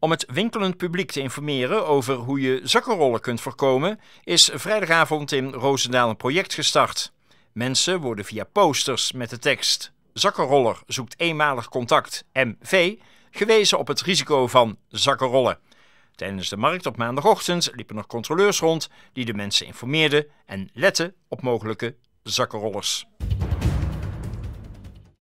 Om het winkelend publiek te informeren over hoe je zakkenrollen kunt voorkomen, is vrijdagavond in Roosendaal een project gestart. Mensen worden via posters met de tekst Zakkenroller zoekt eenmalig contact MV gewezen op het risico van zakkenrollen. Tijdens de markt op maandagochtend liepen er controleurs rond die de mensen informeerden en letten op mogelijke zakkenrollers.